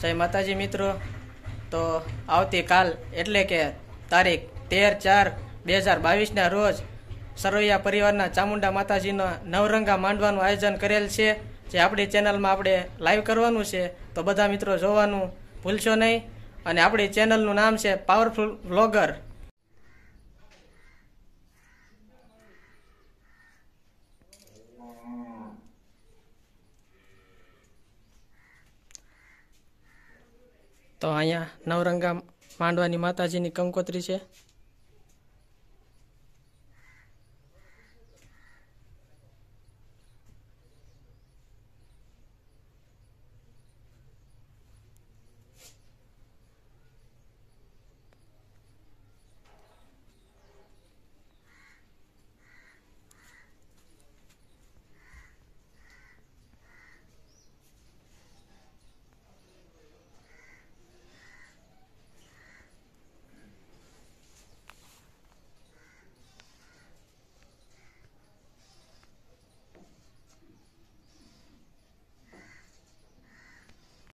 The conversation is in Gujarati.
જય માતાજી મિત્રો તો આવતીકાલ એટલે કે તારીખ તેર ચાર બે હજાર બાવીસના રોજ સરવૈયા પરિવારના ચામુંડા માતાજીનો નવરંગા માંડવાનું આયોજન કરેલ છે જે આપણી ચેનલમાં આપણે લાઈવ કરવાનું છે તો બધા મિત્રો જોવાનું ભૂલશો નહીં અને આપણી ચેનલનું નામ છે પાવરફુલ વ્લોગર તો અહીંયા નવરંગા માંડવાની માતાજીની કંકોત્રી છે